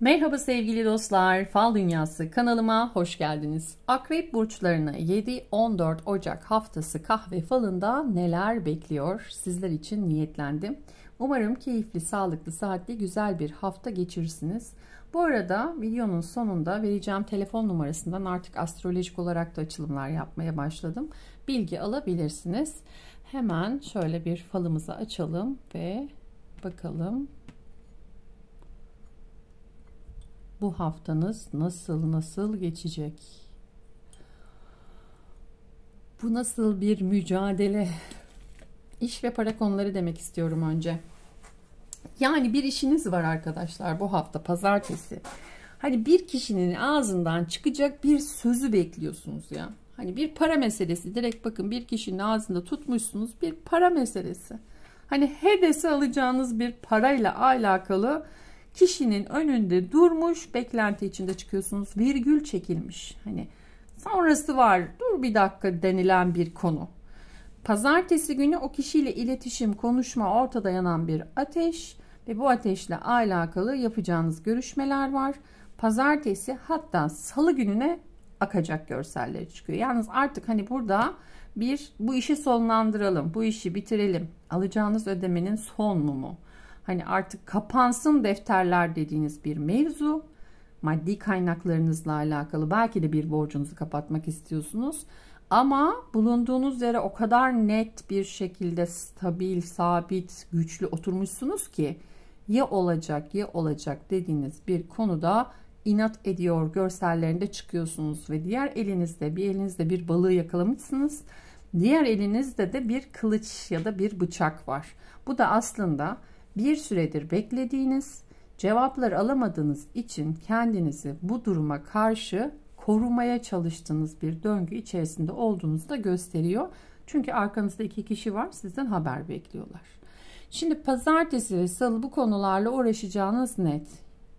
Merhaba sevgili dostlar, Fal Dünyası kanalıma hoş geldiniz. Akrep burçlarına 7-14 Ocak haftası kahve falında neler bekliyor sizler için niyetlendim. Umarım keyifli, sağlıklı, saatli, güzel bir hafta geçirirsiniz. Bu arada videonun sonunda vereceğim telefon numarasından artık astrolojik olarak da açılımlar yapmaya başladım. Bilgi alabilirsiniz. Hemen şöyle bir falımızı açalım ve bakalım bu haftanız nasıl nasıl geçecek? Bu nasıl bir mücadele? İş ve para konuları demek istiyorum önce. Yani bir işiniz var arkadaşlar bu hafta pazartesi. Hani bir kişinin ağzından çıkacak bir sözü bekliyorsunuz ya. Hani bir para meselesi direkt bakın bir kişinin ağzında tutmuşsunuz bir para meselesi. Hani hedefe alacağınız bir parayla alakalı kişinin önünde durmuş beklenti içinde çıkıyorsunuz virgül çekilmiş hani sonrası var dur bir dakika denilen bir konu pazartesi günü o kişiyle iletişim konuşma ortada yanan bir ateş ve bu ateşle alakalı yapacağınız görüşmeler var pazartesi hatta salı gününe akacak görselleri çıkıyor yalnız artık hani burada bir bu işi sonlandıralım bu işi bitirelim alacağınız ödemenin son mu mu hani artık kapansın defterler dediğiniz bir mevzu. Maddi kaynaklarınızla alakalı belki de bir borcunuzu kapatmak istiyorsunuz. Ama bulunduğunuz yere o kadar net bir şekilde stabil, sabit, güçlü oturmuşsunuz ki ya olacak ya olacak dediğiniz bir konuda inat ediyor görsellerinde çıkıyorsunuz ve diğer elinizde bir elinizde bir balığı yakalamışsınız. Diğer elinizde de bir kılıç ya da bir bıçak var. Bu da aslında bir süredir beklediğiniz, cevaplar alamadığınız için kendinizi bu duruma karşı korumaya çalıştığınız bir döngü içerisinde olduğunuzu da gösteriyor. Çünkü arkanızda iki kişi var sizden haber bekliyorlar. Şimdi pazartesi ve salı bu konularla uğraşacağınız net.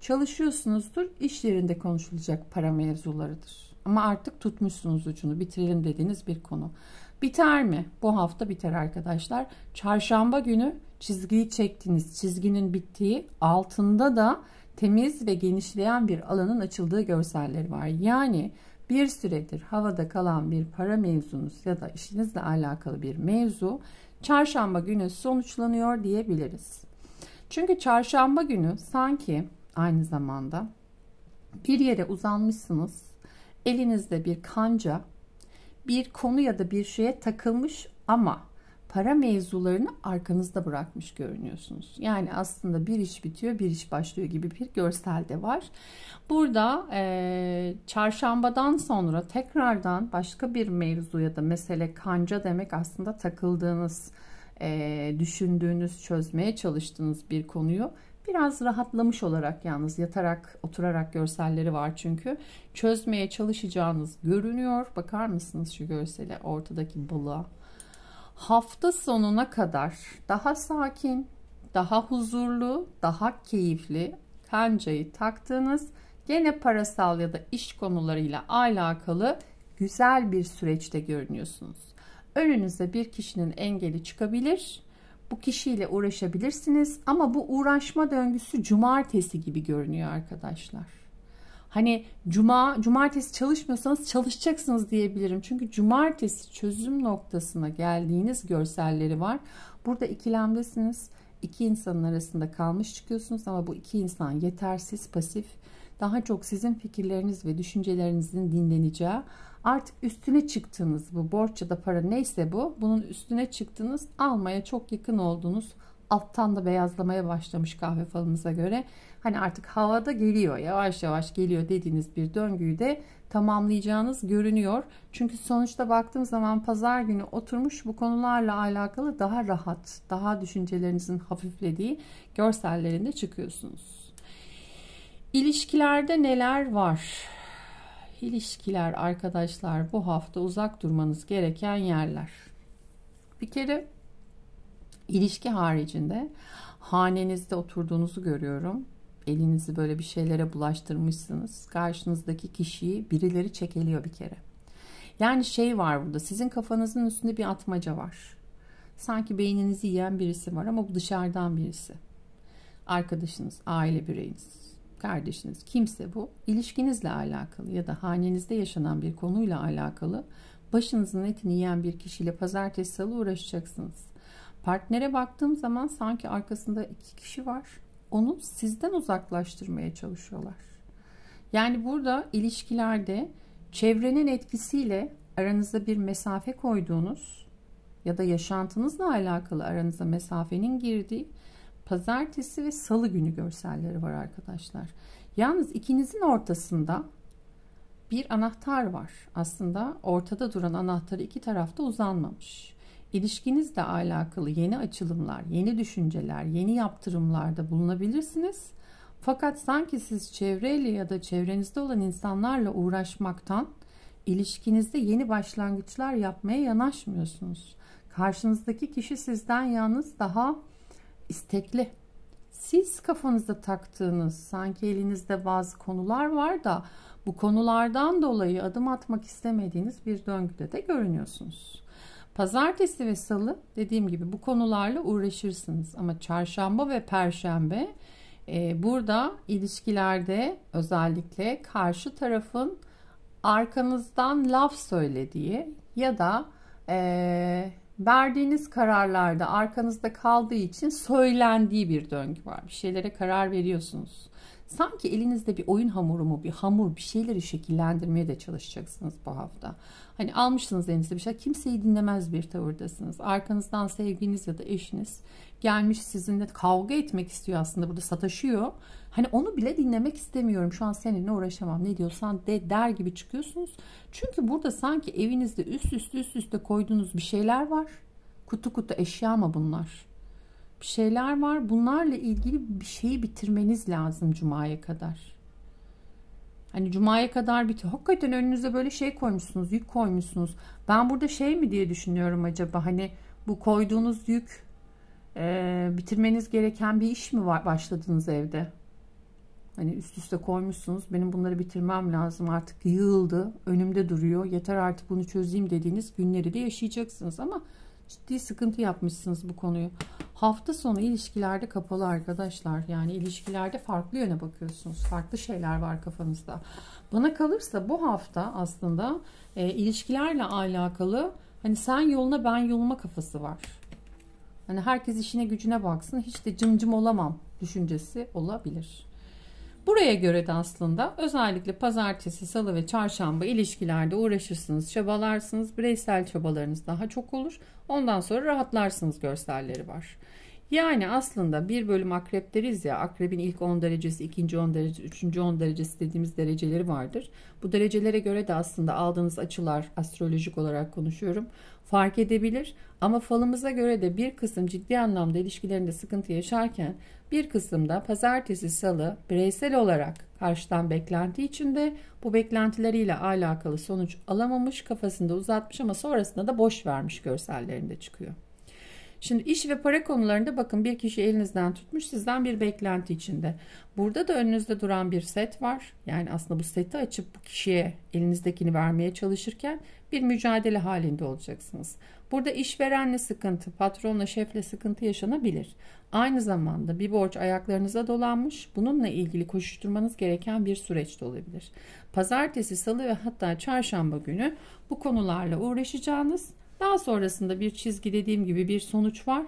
Çalışıyorsunuzdur, iş yerinde konuşulacak para mevzularıdır. Ama artık tutmuşsunuz ucunu, bitirelim dediğiniz bir konu. Biter mi? Bu hafta biter arkadaşlar. Çarşamba günü çizgiyi çektiğiniz çizginin bittiği altında da temiz ve genişleyen bir alanın açıldığı görselleri var. Yani bir süredir havada kalan bir para mevzunuz ya da işinizle alakalı bir mevzu çarşamba günü sonuçlanıyor diyebiliriz. Çünkü çarşamba günü sanki aynı zamanda bir yere uzanmışsınız. Elinizde bir kanca bir konu ya da bir şeye takılmış ama para mevzularını arkanızda bırakmış görünüyorsunuz. Yani aslında bir iş bitiyor bir iş başlıyor gibi bir görsel de var. Burada e, çarşambadan sonra tekrardan başka bir mevzu ya da mesele kanca demek aslında takıldığınız, e, düşündüğünüz, çözmeye çalıştığınız bir konuyu Biraz rahatlamış olarak yalnız yatarak, oturarak görselleri var çünkü. Çözmeye çalışacağınız görünüyor. Bakar mısınız şu görsele, ortadaki balığa? Hafta sonuna kadar daha sakin, daha huzurlu, daha keyifli kancayı taktığınız gene parasal ya da iş konularıyla alakalı güzel bir süreçte görünüyorsunuz. Önünüze bir kişinin engeli çıkabilir bu kişiyle uğraşabilirsiniz ama bu uğraşma döngüsü cumartesi gibi görünüyor arkadaşlar. Hani cuma cumartesi çalışmıyorsanız çalışacaksınız diyebilirim. Çünkü cumartesi çözüm noktasına geldiğiniz görselleri var. Burada ikilemdesiniz. İki insanın arasında kalmış çıkıyorsunuz ama bu iki insan yetersiz, pasif. Daha çok sizin fikirleriniz ve düşüncelerinizin dinleneceği Artık üstüne çıktığınız bu borç ya da para neyse bu bunun üstüne çıktınız almaya çok yakın oldunuz. Alttan da beyazlamaya başlamış kahve falımıza göre. Hani artık havada geliyor yavaş yavaş geliyor dediğiniz bir döngüyü de tamamlayacağınız görünüyor. Çünkü sonuçta baktığım zaman pazar günü oturmuş bu konularla alakalı daha rahat, daha düşüncelerinizin hafiflediği görsellerinde çıkıyorsunuz. İlişkilerde neler var? ilişkiler arkadaşlar bu hafta uzak durmanız gereken yerler. Bir kere ilişki haricinde hanenizde oturduğunuzu görüyorum. Elinizi böyle bir şeylere bulaştırmışsınız. Karşınızdaki kişiyi birileri çekeliyor bir kere. Yani şey var burada sizin kafanızın üstünde bir atmaca var. Sanki beyninizi yiyen birisi var ama bu dışarıdan birisi. Arkadaşınız, aile bireyiniz kardeşiniz kimse bu ilişkinizle alakalı ya da hanenizde yaşanan bir konuyla alakalı başınızın etini yiyen bir kişiyle pazartesi salı uğraşacaksınız. Partnere baktığım zaman sanki arkasında iki kişi var. Onu sizden uzaklaştırmaya çalışıyorlar. Yani burada ilişkilerde çevrenin etkisiyle aranızda bir mesafe koyduğunuz ya da yaşantınızla alakalı aranıza mesafenin girdiği pazartesi ve salı günü görselleri var arkadaşlar. Yalnız ikinizin ortasında bir anahtar var. Aslında ortada duran anahtarı iki tarafta uzanmamış. İlişkinizle alakalı yeni açılımlar, yeni düşünceler, yeni yaptırımlarda bulunabilirsiniz. Fakat sanki siz çevreyle ya da çevrenizde olan insanlarla uğraşmaktan ilişkinizde yeni başlangıçlar yapmaya yanaşmıyorsunuz. Karşınızdaki kişi sizden yalnız daha istekli. Siz kafanızda taktığınız sanki elinizde bazı konular var da bu konulardan dolayı adım atmak istemediğiniz bir döngüde de görünüyorsunuz. Pazartesi ve salı dediğim gibi bu konularla uğraşırsınız ama çarşamba ve perşembe e, burada ilişkilerde özellikle karşı tarafın arkanızdan laf söylediği ya da e, verdiğiniz kararlarda arkanızda kaldığı için söylendiği bir döngü var. Bir şeylere karar veriyorsunuz. Sanki elinizde bir oyun hamuru mu, bir hamur, bir şeyleri şekillendirmeye de çalışacaksınız bu hafta. Hani almışsınız elinizde bir şey, kimseyi dinlemez bir tavırdasınız. Arkanızdan sevginiz ya da eşiniz gelmiş sizinle kavga etmek istiyor aslında burada sataşıyor. Hani onu bile dinlemek istemiyorum. Şu an seninle uğraşamam. Ne diyorsan de der gibi çıkıyorsunuz. Çünkü burada sanki evinizde üst üste üst üste koyduğunuz bir şeyler var. Kutu kutu eşya mı bunlar? bir şeyler var. Bunlarla ilgili bir şeyi bitirmeniz lazım cumaya kadar. Hani cumaya kadar bitir. Hakikaten önünüze böyle şey koymuşsunuz, yük koymuşsunuz. Ben burada şey mi diye düşünüyorum acaba hani bu koyduğunuz yük e, bitirmeniz gereken bir iş mi var başladınız evde? Hani üst üste koymuşsunuz. Benim bunları bitirmem lazım. Artık yığıldı. Önümde duruyor. Yeter artık bunu çözeyim dediğiniz günleri de yaşayacaksınız ama ciddi sıkıntı yapmışsınız bu konuyu. Hafta sonu ilişkilerde kapalı arkadaşlar. Yani ilişkilerde farklı yöne bakıyorsunuz. Farklı şeyler var kafanızda. Bana kalırsa bu hafta aslında e, ilişkilerle alakalı hani sen yoluna ben yoluma kafası var. Hani herkes işine gücüne baksın hiç de cımcım olamam düşüncesi olabilir. Buraya göre de aslında özellikle pazartesi, salı ve çarşamba ilişkilerde uğraşırsınız, çabalarsınız. Bireysel çabalarınız daha çok olur. Ondan sonra rahatlarsınız görselleri var. Yani aslında bir bölüm akrep deriz ya akrebin ilk 10 derecesi, ikinci 10 derecesi, üçüncü 10 derecesi dediğimiz dereceleri vardır. Bu derecelere göre de aslında aldığınız açılar astrolojik olarak konuşuyorum fark edebilir ama falımıza göre de bir kısım ciddi anlamda ilişkilerinde sıkıntı yaşarken bir kısım da pazartesi salı bireysel olarak karşıdan beklenti içinde bu beklentileriyle alakalı sonuç alamamış kafasında uzatmış ama sonrasında da boş vermiş görsellerinde çıkıyor. Şimdi iş ve para konularında bakın bir kişi elinizden tutmuş sizden bir beklenti içinde. Burada da önünüzde duran bir set var. Yani aslında bu seti açıp bu kişiye elinizdekini vermeye çalışırken bir mücadele halinde olacaksınız. Burada işverenle sıkıntı, patronla şefle sıkıntı yaşanabilir. Aynı zamanda bir borç ayaklarınıza dolanmış, bununla ilgili koşuşturmanız gereken bir süreç de olabilir. Pazartesi, salı ve hatta çarşamba günü bu konularla uğraşacağınız daha sonrasında bir çizgi dediğim gibi bir sonuç var.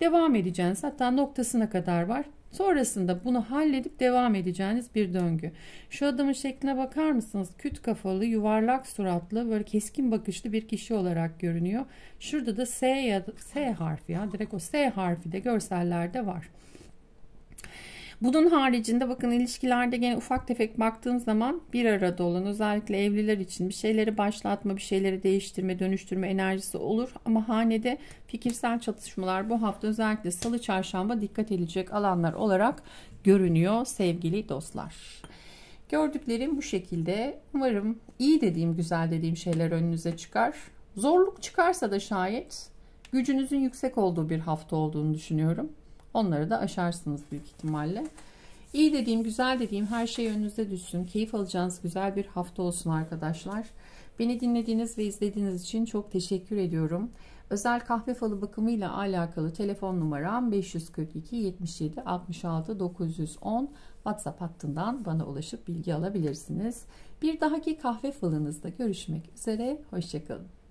Devam edeceğiniz hatta noktasına kadar var. Sonrasında bunu halledip devam edeceğiniz bir döngü. Şu adamın şekline bakar mısınız? Küt kafalı, yuvarlak suratlı, böyle keskin bakışlı bir kişi olarak görünüyor. Şurada da S ya S harfi ya direkt o S harfi de görsellerde var. Bunun haricinde bakın ilişkilerde gene ufak tefek baktığım zaman bir arada olan özellikle evliler için bir şeyleri başlatma, bir şeyleri değiştirme, dönüştürme enerjisi olur. Ama hanede fikirsel çatışmalar bu hafta özellikle salı çarşamba dikkat edilecek alanlar olarak görünüyor sevgili dostlar. Gördüklerim bu şekilde. Umarım iyi dediğim, güzel dediğim şeyler önünüze çıkar. Zorluk çıkarsa da şayet gücünüzün yüksek olduğu bir hafta olduğunu düşünüyorum. Onları da aşarsınız büyük ihtimalle. İyi dediğim, güzel dediğim her şey önünüze düşsün. Keyif alacağınız güzel bir hafta olsun arkadaşlar. Beni dinlediğiniz ve izlediğiniz için çok teşekkür ediyorum. Özel kahve falı bakımıyla alakalı telefon numaram 542 77 66 910 WhatsApp hattından bana ulaşıp bilgi alabilirsiniz. Bir dahaki kahve falınızda görüşmek üzere. Hoşçakalın.